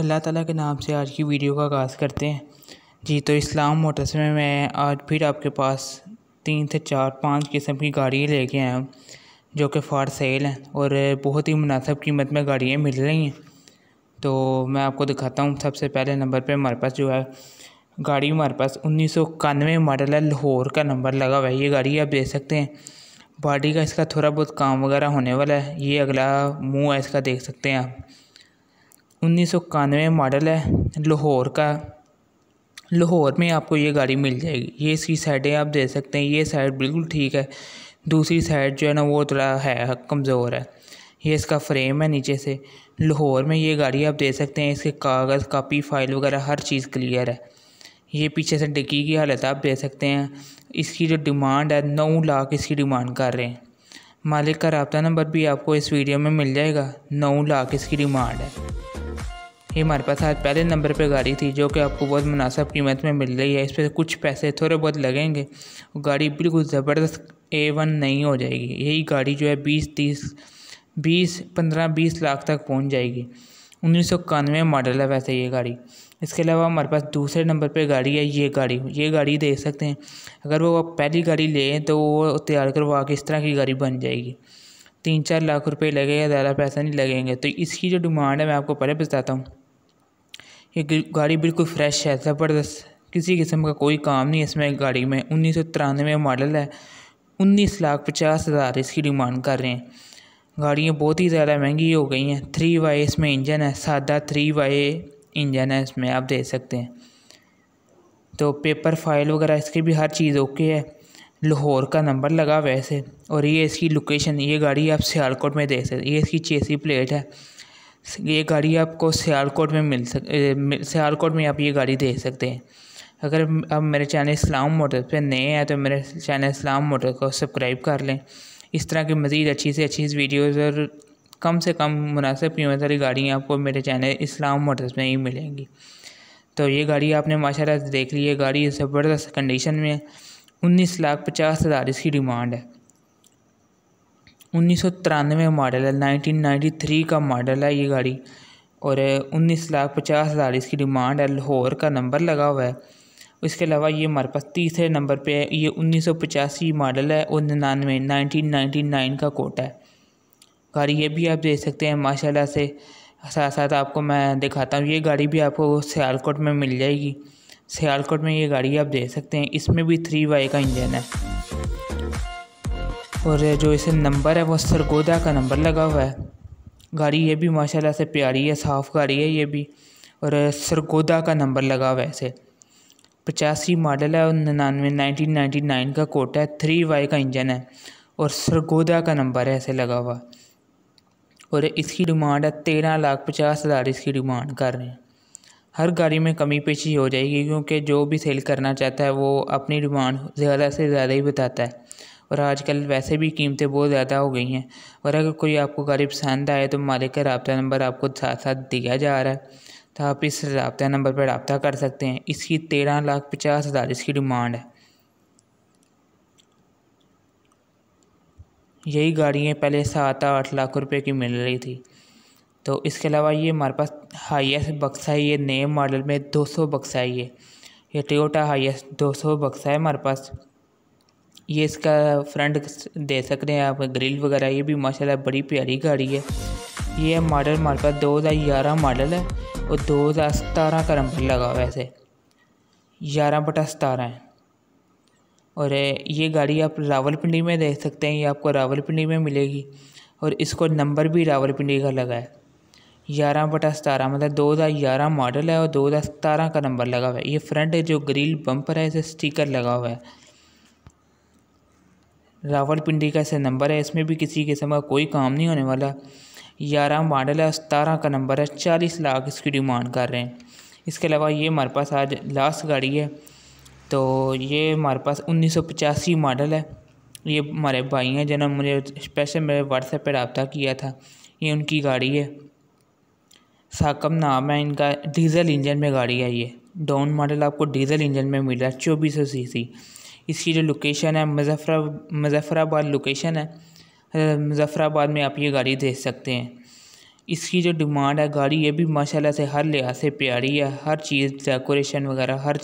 अल्लाह ताला के नाम से आज की वीडियो का आगाज़ करते हैं जी तो इस्लाम मोटर्स में मैं आज फिर आपके पास तीन से चार पाँच किस्म की गाड़ियाँ लेके आया हूँ जो कि फॉर सेल हैं और बहुत ही मुनासब कीमत में गाड़ियाँ मिल रही हैं तो मैं आपको दिखाता हूँ सबसे पहले नंबर पर हमारे पास जो है गाड़ी हमारे पास उन्नीस सौ इक्यानवे मॉडल है लाहौर का नंबर लगा हुआ है ये गाड़ी आप देख सकते हैं बॉडी का इसका थोड़ा बहुत काम वगैरह होने वाला है ये अगला मुँह है इसका देख सकते हैं आप उन्नीस सौ इक्यानवे मॉडल है लाहौर का लाहौर में आपको ये गाड़ी मिल जाएगी ये इसकी साइडें आप दे सकते हैं ये साइड बिल्कुल ठीक है दूसरी साइड जो है ना वो थोड़ा है कमज़ोर है ये इसका फ्रेम है नीचे से लाहौर में ये गाड़ी आप दे सकते हैं इसके कागज़ कापी फाइल वगैरह हर चीज़ क्लियर है ये पीछे से डिक्की की हालत आप दे सकते हैं इसकी जो डिमांड है नौ लाख इसकी डिमांड कर रहे हैं मालिक का रबता नंबर भी आपको इस वीडियो में मिल जाएगा नौ लाख इसकी डिमांड है ये हमारे पास आज पहले नंबर पे गाड़ी थी जो कि आपको बहुत मुनासब कीमत में मिल रही है इस पर कुछ पैसे थोड़े बहुत लगेंगे गाड़ी बिल्कुल ज़बरदस्त ए वन नहीं हो जाएगी यही गाड़ी जो है बीस तीस बीस पंद्रह बीस लाख तक पहुँच जाएगी उन्नीस सौ इक्यानवे मॉडल है वैसे ये गाड़ी इसके अलावा हमारे पास दूसरे नंबर पे गाड़ी है ये गाड़ी ये गाड़ी देख सकते हैं अगर वो आप पहली गाड़ी लें तो वो तैयार करवा के इस तरह की गाड़ी बन जाएगी तीन चार लाख रुपए लगेगा ज़्यादा पैसा नहीं लगेंगे तो इसकी जो डिमांड है मैं आपको पहले बताता हूँ ये गाड़ी बिल्कुल फ्रेश है ज़बरदस्त किसी किस्म का कोई काम नहीं है इसमें गाड़ी में उन्नीस सौ तिरानवे मॉडल है उन्नीस लाख पचास हज़ार इसकी डिमांड कर रहे हैं गाड़ियाँ बहुत ही ज़्यादा महंगी हो गई हैं थ्री वाई इसमें इंजन है सादा थ्री वाई इंजन है इसमें आप देख सकते हैं तो पेपर फाइल वगैरह इसकी भी हर चीज़ ओके है लाहौर का नंबर लगा वैसे और ये इसकी लोकेशन ये गाड़ी आप सियालकोट में देख सकते हैं ये इसकी चेसी प्लेट है ये गाड़ी आपको सियालकोट में मिल सक सियालकोट में आप ये गाड़ी देख सकते हैं अगर आप मेरे चैनल इस्लाम मोटर पर नए हैं तो मेरे चैनल इस्लाम मोटर को सब्सक्राइब कर लें इस तरह की मज़ीद अच्छी से अच्छी वीडियोज़ और कम से कम मुनासिब कीमत वाली गाड़ियाँ आपको मेरे चैनल इस्लाम मोटर्स में ही मिलेंगी तो ये गाड़ी आपने माशाल्लाह देख ली है गाड़ी ज़बरदस्त कंडीशन में है उन्नीस लाख पचास हज़ार इसकी डिमांड है उन्नीस सौ तिरानवे मॉडल है नाइनटीन नाइन्टी थ्री का मॉडल है ये गाड़ी और उन्नीस लाख पचास हज़ार इसकी डिमांड है लाहौर का नंबर लगा हुआ है इसके अलावा ये हमारे पास तीसरे नंबर पे है ये उन्नीस सौ पचासी मॉडल है और निन्यानवे नाइनटीन नाइन्टी नाइन का कोटा है गाड़ी ये भी आप देख सकते हैं माशाल्लाह से साथ साथ आपको मैं दिखाता हूँ ये गाड़ी भी आपको सियालकोट में मिल जाएगी सियालकोट में ये गाड़ी आप देख सकते हैं इसमें भी थ्री वाई का इंजन है और जो इसे नंबर है वो सरगोदा का नंबर लगा हुआ है गाड़ी ये भी माशाल्लाह से प्यारी है साफ़ गाड़ी है ये भी और सरगोदा का नंबर लगा हुआ है इसे पचासी मॉडल है और निन्यानवे नाइनटीन नाइन्टी नाइन का कोटा है थ्री वाई का इंजन है और सरगोदा का नंबर है ऐसे लगा हुआ और इसकी डिमांड है तेरह लाख पचास हज़ार इसकी डिमांड कर रहे हैं हर गाड़ी में कमी पेशी हो जाएगी क्योंकि जो भी सेल करना चाहता है वो अपनी डिमांड ज़्यादा से ज़्यादा ही बताता है और आजकल वैसे भी कीमतें बहुत ज़्यादा हो गई हैं और अगर कोई आपको गाड़ी पसंद आए तो मालिक का रबता नंबर आपको साथ साथ दिया जा रहा है तो आप इस रबता नंबर पर रबता कर सकते हैं इसकी तेरह लाख पचास हज़ार इसकी डिमांड है यही गाड़ियाँ पहले सात आठ लाख रुपये की मिल रही थी तो इसके अलावा ये हमारे पास हाइस्ट बक्सा है ये नए मॉडल में दो सौ बक्सा है ये टोटा हाइस्ट दो सौ बक्सा है हमारे पास ये इसका फ्रंट दे सकते हैं आप ग्रिल वगैरह ये भी माशाल्लाह बड़ी प्यारी गाड़ी है ये मॉडल हमारे पास दो हज़ार ग्यारह मॉडल है और दो हज़ार सतारह का नंबर लगा हुआ है ऐसे ग्यारह बटा सतारह है और ये गाड़ी आप रावलपिंडी में देख सकते हैं ये आपको रावलपिंडी में मिलेगी और इसको नंबर भी रावलपिंडी का लगा है ग्यारह बटा सतारह मतलब दो हज़ार ग्यारह मॉडल है और दो हज़ार सतारह का नंबर लगा हुआ है ये फ्रंट जो ग्रिल बम्पर है इसे स्टिकर लगा हुआ है रावलपिंडी का ऐसा नंबर है इसमें भी किसी किस्म का कोई काम नहीं होने वाला ग्यारह मॉडल है सतारह का नंबर है चालीस लाख इसकी डिमांड कर रहे हैं इसके अलावा ये हमारे पास आज लास्ट गाड़ी है तो ये हमारे पास उन्नीस सौ पचासी मॉडल है ये हमारे भाई हैं जिन्होंने मुझे स्पेशल मेरे व्हाट्सएप पर रबता किया था ये उनकी गाड़ी है साकम नाम है इनका डीज़ल इंजन में गाड़ी है ये डाउन मॉडल आपको डीज़ल इंजन में मिल रहा है चौबीस सौ सी सी इसकी जो लोकेशन है मुजफ्फरा मुजफ्फराबाद लोकेशन है मुजफ्फराबाद में आप ये गाड़ी देख सकते हैं इसकी जो डिमांड है गाड़ी ये भी माशाल्लाह से हर लिहाज से प्यारी है हर चीज़ डेकोरेशन वगैरह हर